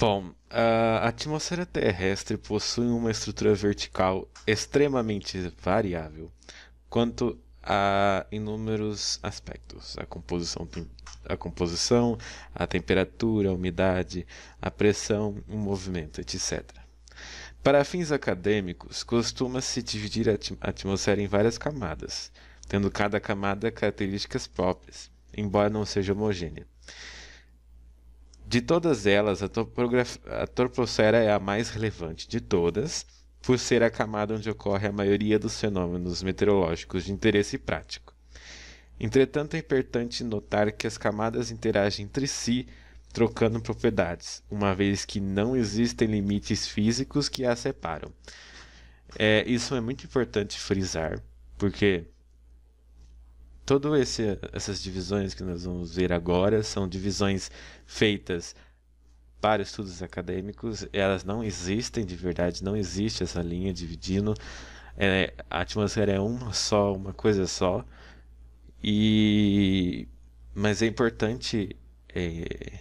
Bom, a atmosfera terrestre possui uma estrutura vertical extremamente variável quanto a inúmeros aspectos: a composição, a composição, a temperatura, a umidade, a pressão, o movimento, etc. Para fins acadêmicos, costuma-se dividir a atmosfera em várias camadas, tendo cada camada características próprias, embora não seja homogênea. De todas elas, a, a troposfera é a mais relevante de todas, por ser a camada onde ocorre a maioria dos fenômenos meteorológicos de interesse prático. Entretanto, é importante notar que as camadas interagem entre si, trocando propriedades, uma vez que não existem limites físicos que as separam. É, isso é muito importante frisar, porque todo esse essas divisões que nós vamos ver agora são divisões feitas para estudos acadêmicos, elas não existem de verdade, não existe essa linha dividindo. É, a atmosfera é uma só, uma coisa só. E mas é importante é,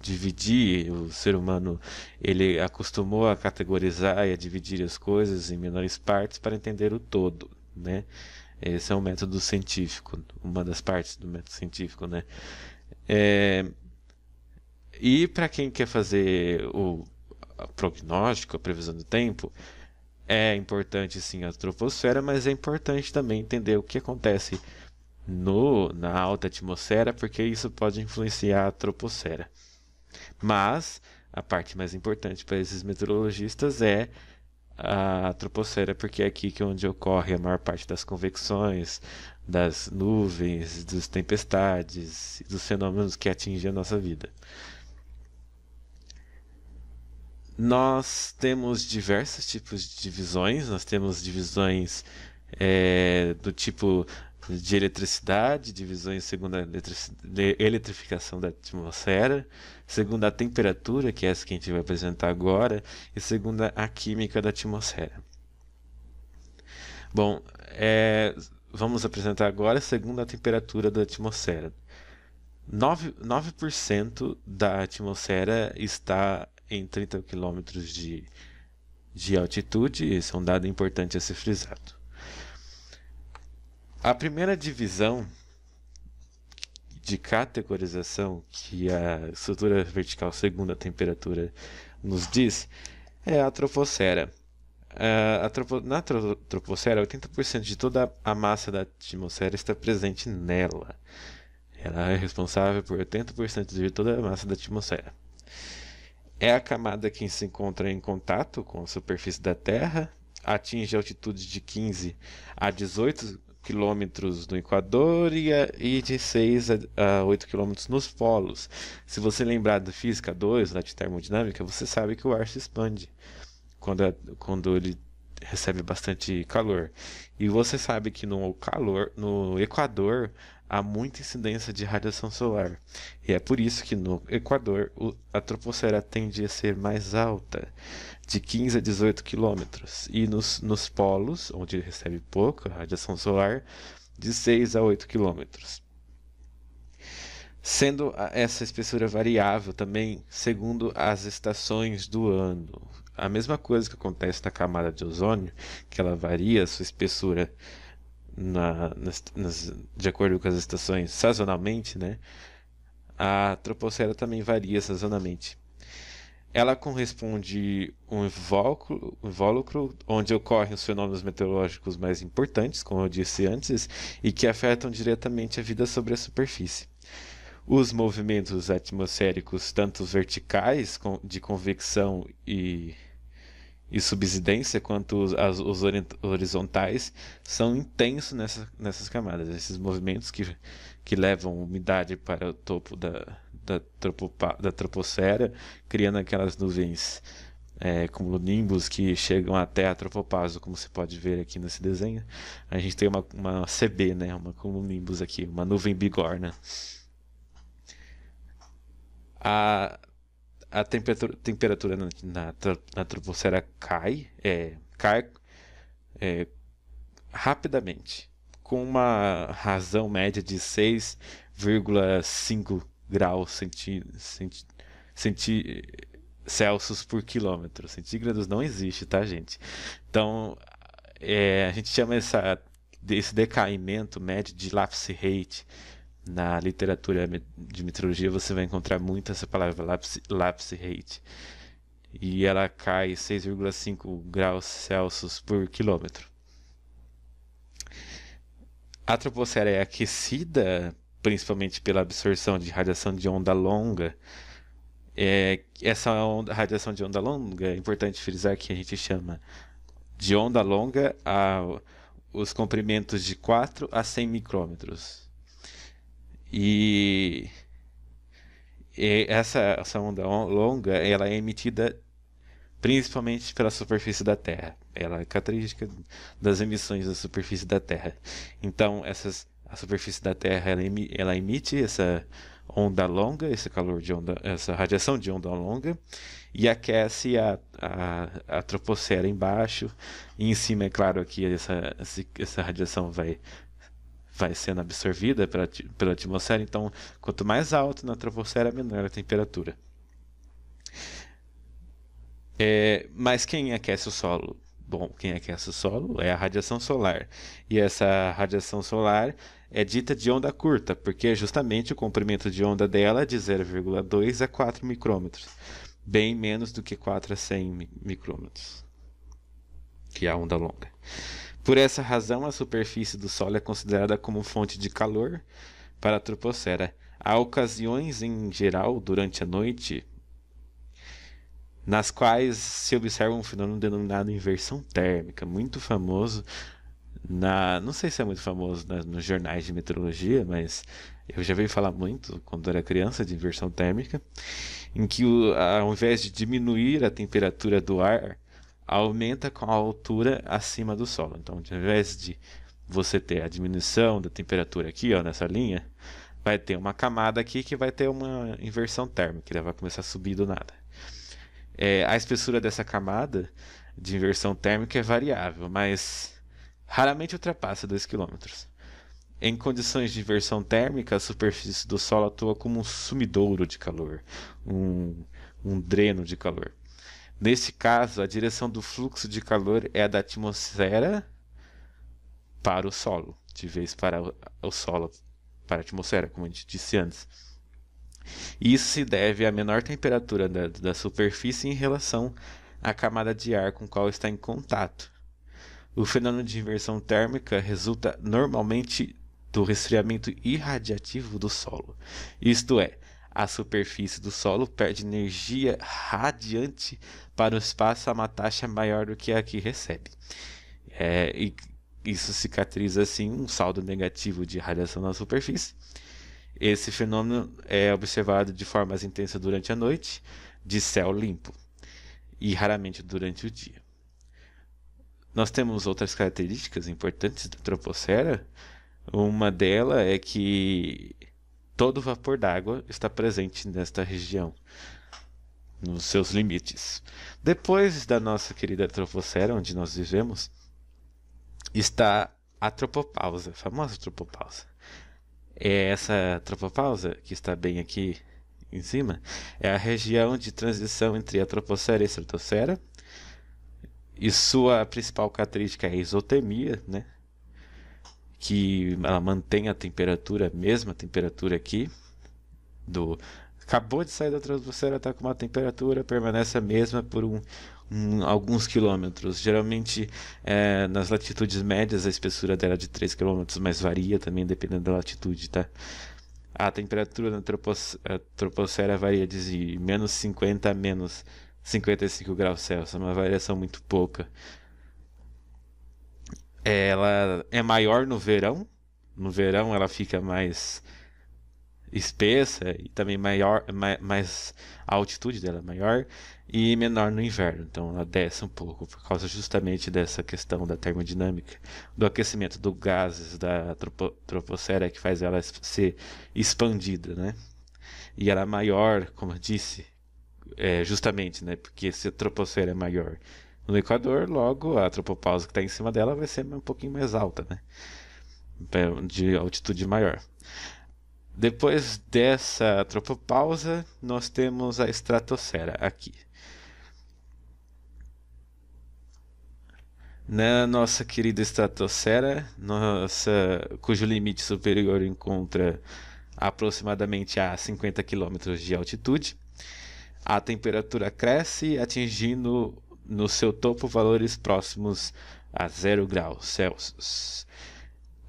dividir o ser humano. Ele acostumou a categorizar e a dividir as coisas em menores partes para entender o todo, né? Esse é um método científico, uma das partes do método científico, né? É... E para quem quer fazer o prognóstico, a previsão do tempo, é importante sim a troposfera, mas é importante também entender o que acontece no, na alta atmosfera, porque isso pode influenciar a troposfera. Mas a parte mais importante para esses meteorologistas é a troposfera, porque é aqui que é onde ocorre a maior parte das convecções, das nuvens, das tempestades, dos fenômenos que atingem a nossa vida. Nós temos diversos tipos de divisões, nós temos divisões é, do tipo de eletricidade, divisões segundo a eletrificação da atmosfera, segundo a temperatura, que é essa que a gente vai apresentar agora, e segundo a química da atmosfera. Bom, é, vamos apresentar agora segundo a temperatura da atmosfera. 9%, 9 da atmosfera está em 30 quilômetros de, de altitude, esse é um dado importante a ser frisado. A primeira divisão de categorização que a estrutura vertical segundo a temperatura nos diz é a troposfera. Uh, a tropo... Na tro... troposfera, 80% de toda a massa da atmosfera está presente nela. Ela é responsável por 80% de toda a massa da atmosfera. É a camada que se encontra em contato com a superfície da Terra, atinge altitudes de 15 a 18 quilômetros no Equador e, e de 6 a, a 8 quilômetros nos polos. Se você lembrar da física 2, da de termodinâmica, você sabe que o ar se expande quando, a, é, quando ele recebe bastante calor. E você sabe que no calor, no Equador, há muita incidência de radiação solar, e é por isso que no Equador a troposfera tende a ser mais alta, de 15 a 18 quilômetros, e nos, nos polos, onde recebe pouca radiação solar, de 6 a 8 quilômetros sendo essa espessura variável também segundo as estações do ano. A mesma coisa que acontece na camada de ozônio, que ela varia a sua espessura na, nas, nas, de acordo com as estações sazonalmente, né? A troposfera também varia sazonalmente. Ela corresponde a um invólucro, invólucro onde ocorrem os fenômenos meteorológicos mais importantes, como eu disse antes, e que afetam diretamente a vida sobre a superfície. Os movimentos atmosféricos, tanto verticais de convecção e e subsidência quanto os, as, os horizontais são intensos nessa, nessas camadas. Esses movimentos que, que levam umidade para o topo da, da, tropopa, da troposfera, criando aquelas nuvens é, como nimbus que chegam até a tropopaso, como você pode ver aqui nesse desenho. A gente tem uma, uma CB, né? uma cumulonimbus aqui, uma nuvem bigorna. A, a temperatura, temperatura na, na, na troposfera cai, é, cai é, rapidamente, com uma razão média de 6,5 graus centi, centi, centi, Celsius por quilômetro. Centígrados não existe, tá, gente? Então, é, a gente chama essa, esse decaimento médio de lapse rate na literatura de meteorologia você vai encontrar muito essa palavra, lapse, rate. E ela cai 6,5 graus Celsius por quilômetro. A troposfera é aquecida principalmente pela absorção de radiação de onda longa. É, essa onda, radiação de onda longa, é importante frisar que a gente chama de onda longa a, os comprimentos de 4 a 100 micrômetros. E, e essa, essa onda longa ela é emitida principalmente pela superfície da Terra. Ela é característica das emissões da superfície da Terra. Então, essas, a superfície da Terra ela, ela emite essa onda longa, esse calor de onda, essa radiação de onda longa, e aquece a, a, a troposfera embaixo. E em cima, é claro, que essa, essa radiação vai vai sendo absorvida pela, pela atmosfera, então quanto mais alto na troposfera, menor a temperatura. É, mas quem aquece o solo? Bom, quem aquece o solo é a radiação solar. E essa radiação solar é dita de onda curta, porque é justamente o comprimento de onda dela é de 0,2 a 4 micrômetros, bem menos do que 4 a 100 micrômetros, que é a onda longa. Por essa razão, a superfície do Sol é considerada como fonte de calor para a troposfera. Há ocasiões, em geral, durante a noite, nas quais se observa um fenômeno denominado inversão térmica, muito famoso na, não sei se é muito famoso na, nos jornais de meteorologia, mas eu já vi falar muito quando era criança de inversão térmica, em que o, ao invés de diminuir a temperatura do ar, aumenta com a altura acima do solo. Então, ao invés de você ter a diminuição da temperatura aqui, ó, nessa linha, vai ter uma camada aqui que vai ter uma inversão térmica, ela vai começar a subir do nada. É, a espessura dessa camada de inversão térmica é variável, mas raramente ultrapassa 2 km. Em condições de inversão térmica, a superfície do solo atua como um sumidouro de calor, um, um dreno de calor. Neste caso, a direção do fluxo de calor é a da atmosfera para o solo, de vez para o solo para a atmosfera, como a gente disse antes. Isso se deve à menor temperatura da, da superfície em relação à camada de ar com qual está em contato. O fenômeno de inversão térmica resulta normalmente do resfriamento irradiativo do solo, isto é, a superfície do solo perde energia radiante para o espaço a uma taxa é maior do que a que recebe. É, e isso cicatriza assim um saldo negativo de radiação na superfície. Esse fenômeno é observado de forma mais intensa durante a noite, de céu limpo, e raramente durante o dia. Nós temos outras características importantes da troposfera. Uma delas é que todo o vapor d'água está presente nesta região, nos seus limites. Depois da nossa querida troposfera, onde nós vivemos, está a tropopausa, a famosa tropopausa. É essa tropopausa que está bem aqui em cima, é a região de transição entre a troposfera e a estratosfera, e sua principal característica é a isotermia, né? que ela mantém a temperatura, a mesma temperatura aqui, do acabou de sair da atmosfera, está com uma temperatura, permanece a mesma por um, um, alguns quilômetros. Geralmente, é, nas latitudes médias, a espessura dela é de 3 km, mas varia também dependendo da latitude, tá? A temperatura na tropos, troposfera varia de menos 50 a menos 55 graus Celsius, é uma variação muito pouca ela é maior no verão. No verão ela fica mais espessa e também maior, mais a altitude dela é maior e menor no inverno. Então ela desce um pouco por causa justamente dessa questão da termodinâmica, do aquecimento dos gases da troposfera que faz ela ser expandida, né? E ela é maior, como eu disse, é, justamente, né? Porque se a troposfera é maior no Equador, logo a tropopausa que está em cima dela vai ser um pouquinho mais alta, né? De altitude maior. Depois dessa tropopausa, nós temos a estratosfera aqui. Na nossa querida estratosfera, nossa, cujo limite superior encontra aproximadamente a 50 km de altitude, a temperatura cresce, atingindo no seu topo valores próximos a zero graus Celsius.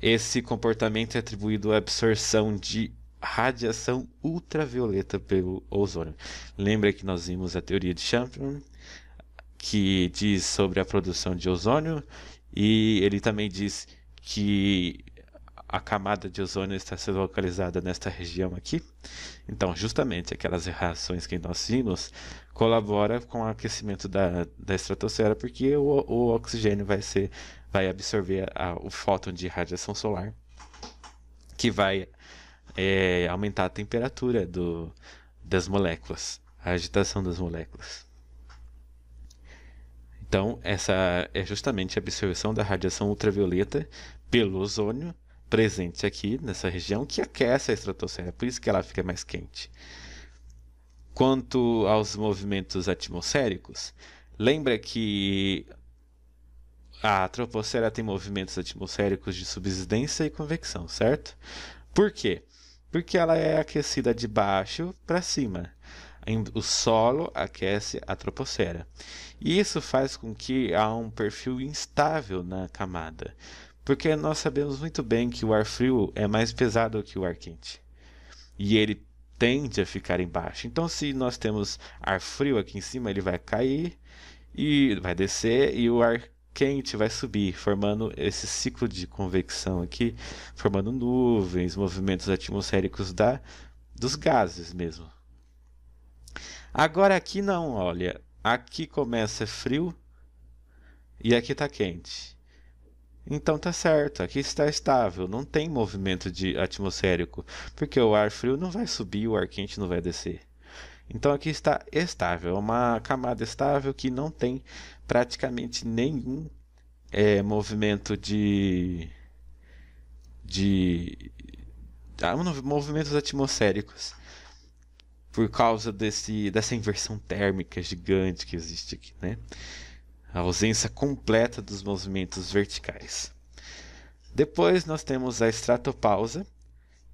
Esse comportamento é atribuído à absorção de radiação ultravioleta pelo ozônio. Lembra que nós vimos a teoria de Champion, que diz sobre a produção de ozônio, e ele também diz que a camada de ozônio está sendo localizada nesta região aqui. Então, justamente aquelas reações que nós vimos colabora com o aquecimento da, da estratosfera, porque o, o oxigênio vai ser vai absorver a, o fóton de radiação solar, que vai é, aumentar a temperatura do, das moléculas, a agitação das moléculas. Então, essa é justamente a absorção da radiação ultravioleta pelo ozônio presente aqui nessa região que aquece a estratosfera, é por isso que ela fica mais quente. Quanto aos movimentos atmosféricos, lembra que a troposfera tem movimentos atmosféricos de subsidência e convecção, certo? Por quê? Porque ela é aquecida de baixo para cima. O solo aquece a troposfera. E isso faz com que há um perfil instável na camada. Porque nós sabemos muito bem que o ar frio é mais pesado que o ar quente. E ele tende a ficar embaixo. Então, se nós temos ar frio aqui em cima, ele vai cair e vai descer, e o ar quente vai subir, formando esse ciclo de convecção aqui, formando nuvens, movimentos atmosféricos da, dos gases mesmo. Agora aqui não, olha, aqui começa frio e aqui está quente. Então tá certo, aqui está estável, não tem movimento de atmosférico, porque o ar frio não vai subir, o ar quente não vai descer. Então aqui está estável, é uma camada estável que não tem praticamente nenhum é, movimento de de ah, movimentos atmosféricos por causa desse dessa inversão térmica gigante que existe aqui, né? a ausência completa dos movimentos verticais. Depois nós temos a estratopausa,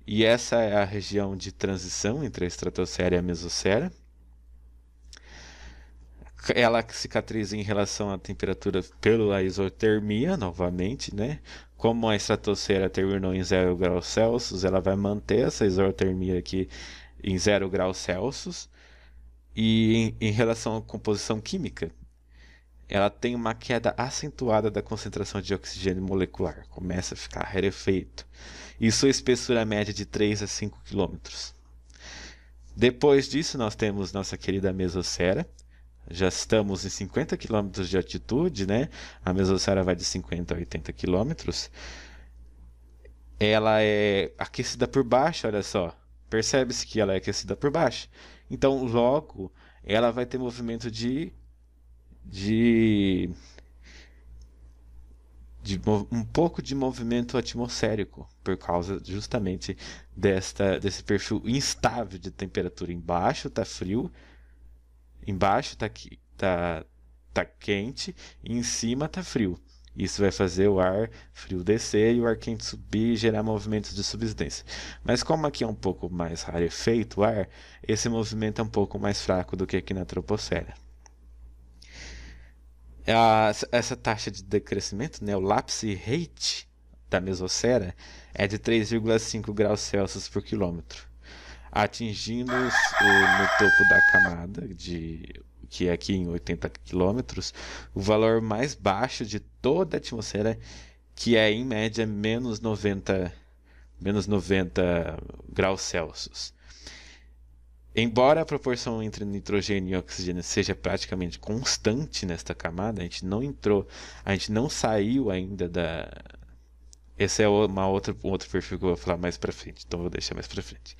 e essa é a região de transição entre a estratosfera e a mesosfera. Ela cicatriza em relação à temperatura pela isotermia, novamente, né? Como a estratosfera terminou em 0 graus Celsius, ela vai manter essa isotermia aqui em 0 graus Celsius. E em, em relação à composição química, ela tem uma queda acentuada da concentração de oxigênio molecular, começa a ficar rarefeito, e sua é espessura média de 3 a 5 km. Depois disso, nós temos nossa querida mesosfera. Já estamos em 50 km de altitude, né? A mesosfera vai de 50 a 80 km. Ela é aquecida por baixo, olha só. Percebe-se que ela é aquecida por baixo. Então, logo, ela vai ter movimento de de, de um pouco de movimento atmosférico, por causa justamente desta, desse perfil instável de temperatura. Embaixo está frio, embaixo está tá, tá quente, e em cima está frio. Isso vai fazer o ar frio descer e o ar quente subir e gerar movimentos de subsidência. Mas como aqui é um pouco mais rarefeito o ar, esse movimento é um pouco mais fraco do que aqui na troposfera. É a, essa taxa de decrescimento, né, o lapse rate da mesosfera, é de 3,5 graus Celsius por quilômetro, atingindo o, no topo da camada, de, que é aqui em 80 quilômetros, o valor mais baixo de toda a atmosfera, que é em média menos 90, menos 90 graus Celsius. Embora a proporção entre nitrogênio e oxigênio seja praticamente constante nesta camada, a gente não entrou, a gente não saiu ainda da. Esse é uma outra, um outro perfil que eu vou falar mais para frente, então vou deixar mais para frente.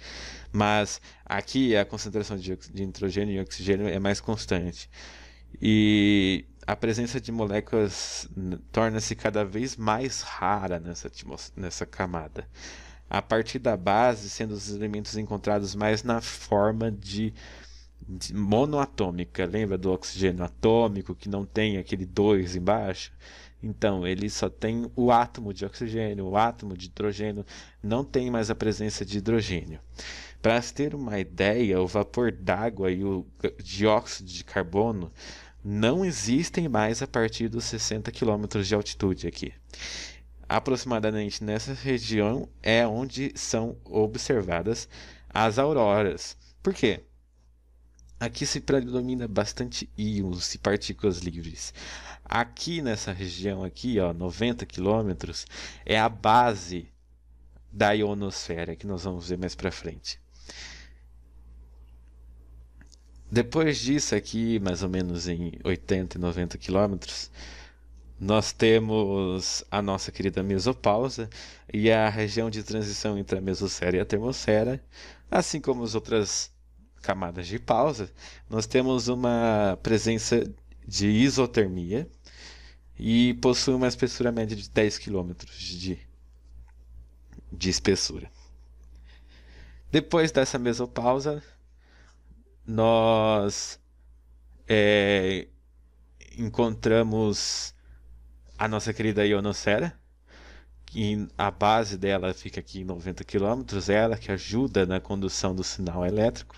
Mas aqui a concentração de, de nitrogênio e oxigênio é mais constante. E a presença de moléculas torna-se cada vez mais rara nessa, nessa camada a partir da base, sendo os elementos encontrados mais na forma de, de monoatômica. Lembra do oxigênio atômico que não tem aquele 2 embaixo? Então, ele só tem o átomo de oxigênio, o átomo de hidrogênio, não tem mais a presença de hidrogênio. Para se ter uma ideia, o vapor d'água e o dióxido de carbono não existem mais a partir dos 60 km de altitude aqui. Aproximadamente nessa região é onde são observadas as auroras. Por quê? Aqui se predomina bastante íons e partículas livres. Aqui nessa região aqui, ó, 90 quilômetros, é a base da ionosfera que nós vamos ver mais para frente. Depois disso aqui, mais ou menos em 80 e 90 quilômetros, nós temos a nossa querida mesopausa e a região de transição entre a mesosfera e a termosfera, assim como as outras camadas de pausa, nós temos uma presença de isotermia e possui uma espessura média de 10 km de, de espessura. Depois dessa mesopausa, nós é, encontramos a nossa querida Ionosfera, que a base dela fica aqui em 90 km, é ela que ajuda na condução do sinal elétrico.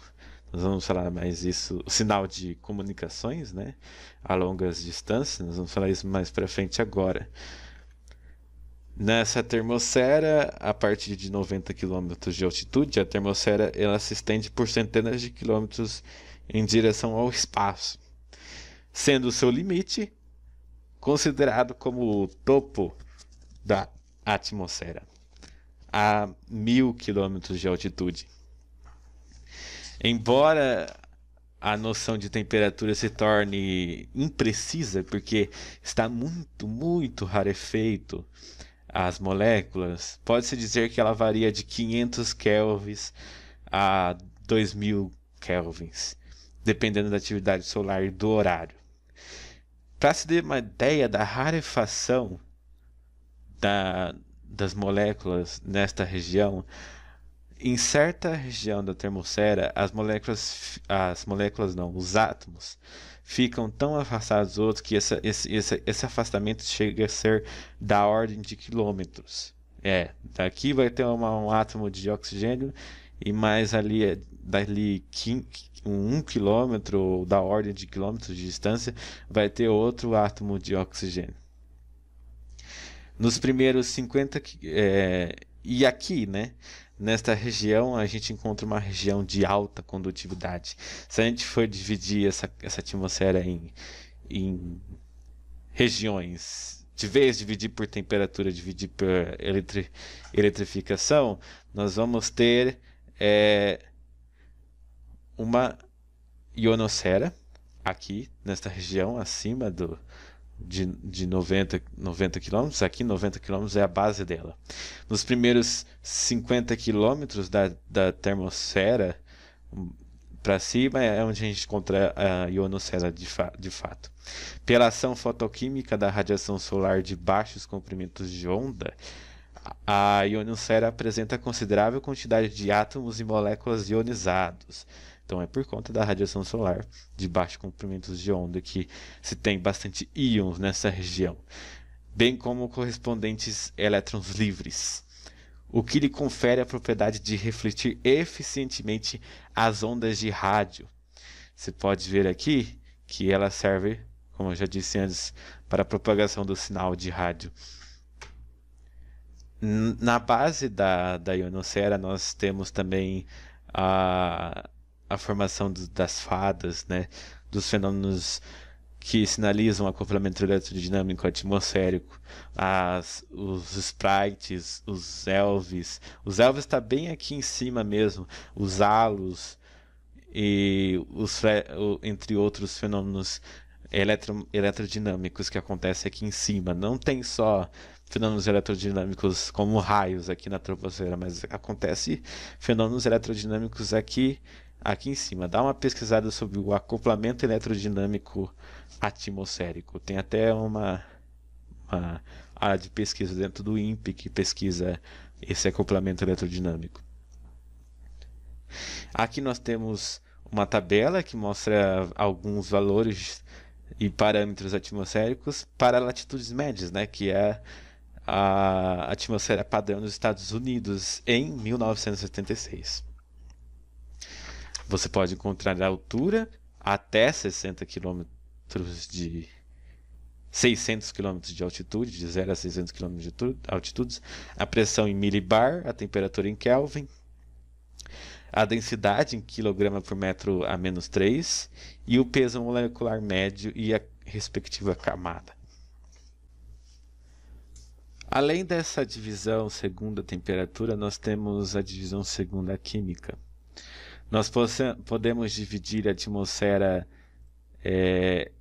Nós vamos falar mais isso, o sinal de comunicações, né, a longas distâncias, nós vamos falar isso mais para frente agora. Nessa termosfera, a partir de 90 km de altitude, a termosfera ela se estende por centenas de quilômetros em direção ao espaço, sendo o seu limite considerado como o topo da atmosfera, a mil quilômetros de altitude. Embora a noção de temperatura se torne imprecisa, porque está muito, muito rarefeito as moléculas, pode-se dizer que ela varia de 500 kelvins a 2000 kelvins, dependendo da atividade solar e do horário. Para se ter uma ideia da rarefação da, das moléculas nesta região, em certa região da termosfera, as moléculas, as moléculas não, os átomos ficam tão afastados dos outros que essa, esse, esse, esse afastamento chega a ser da ordem de quilômetros. É, daqui vai ter uma, um átomo de oxigênio e mais ali é dali 1 quilômetro ou da ordem de quilômetros de distância, vai ter outro átomo de oxigênio. Nos primeiros 50 é, e aqui, né? Nesta região, a gente encontra uma região de alta condutividade. Se a gente for dividir essa, essa atmosfera em, em regiões, de vez dividir por temperatura, dividir por eletri, eletrificação, nós vamos ter é, uma ionosfera aqui nesta região acima do de, de 90 90 quilômetros aqui 90 quilômetros é a base dela nos primeiros 50 quilômetros da, da termosfera hum, para cima é onde a gente encontra a ionosfera de, fa de fato pela ação fotoquímica da radiação solar de baixos comprimentos de onda a ionosfera apresenta considerável quantidade de átomos e moléculas ionizados então é por conta da radiação solar de baixos comprimentos de onda que se tem bastante íons nessa região, bem como correspondentes elétrons livres, o que lhe confere a propriedade de refletir eficientemente as ondas de rádio. Você pode ver aqui que ela serve, como eu já disse antes, para a propagação do sinal de rádio na base da, da ionosfera nós temos também a, a formação do, das fadas, né? Dos fenômenos que sinalizam o acoplamento eletrodinâmico atmosférico, as, os sprites, os elves. Os elves está bem aqui em cima mesmo, os halos e os entre outros fenômenos eletro, eletrodinâmicos que acontecem aqui em cima. Não tem só fenômenos eletrodinâmicos como raios aqui na troposfera, mas acontece fenômenos eletrodinâmicos aqui aqui em cima. Dá uma pesquisada sobre o acoplamento eletrodinâmico atmosférico. Tem até uma, uma área de pesquisa dentro do INPE que pesquisa esse acoplamento eletrodinâmico. Aqui nós temos uma tabela que mostra alguns valores e parâmetros atmosféricos para latitudes médias, né, que é a atmosfera padrão dos Estados Unidos em 1976. Você pode encontrar a altura até 60 km de 600 km de altitude, de 0 a 600 km de altitudes, a pressão em milibar, a temperatura em Kelvin, a densidade em quilograma por metro a menos 3 e o peso molecular médio e a respectiva camada. Além dessa divisão segundo a temperatura, nós temos a divisão segundo a química. Nós podemos dividir a atmosfera é,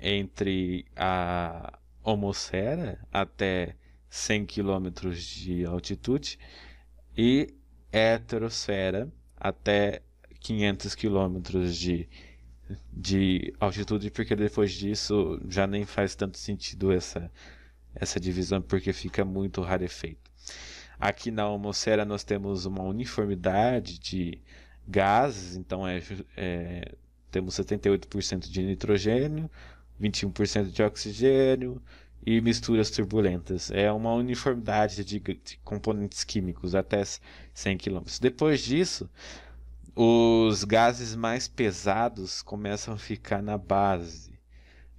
entre a homosfera até 100 km de altitude e heterosfera até 500 km de, de altitude, porque depois disso já nem faz tanto sentido essa, essa divisão, porque fica muito rarefeito. Aqui na homosfera nós temos uma uniformidade de gases, então é, é temos 78% de nitrogênio, 21% de oxigênio e misturas turbulentas. É uma uniformidade de, de componentes químicos até 100 km. Depois disso, os gases mais pesados começam a ficar na base,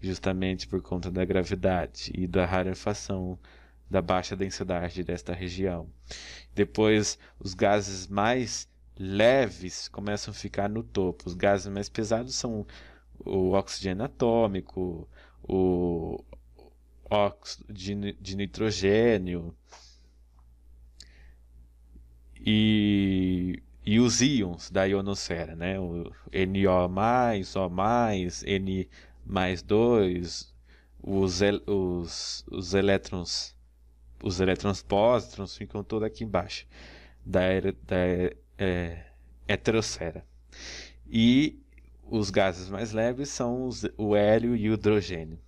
justamente por conta da gravidade e da rarefação da baixa densidade desta região. Depois, os gases mais leves começam a ficar no topo. Os gases mais pesados são o oxigênio atômico, o óxido de nitrogênio e, e os íons da ionosfera, né? O NO+, O+, N mais 2, os, os, os elétrons, os elétrons pósitrons ficam todos aqui embaixo da, da é, heterosfera. E os gases mais leves são os, o hélio e o hidrogênio.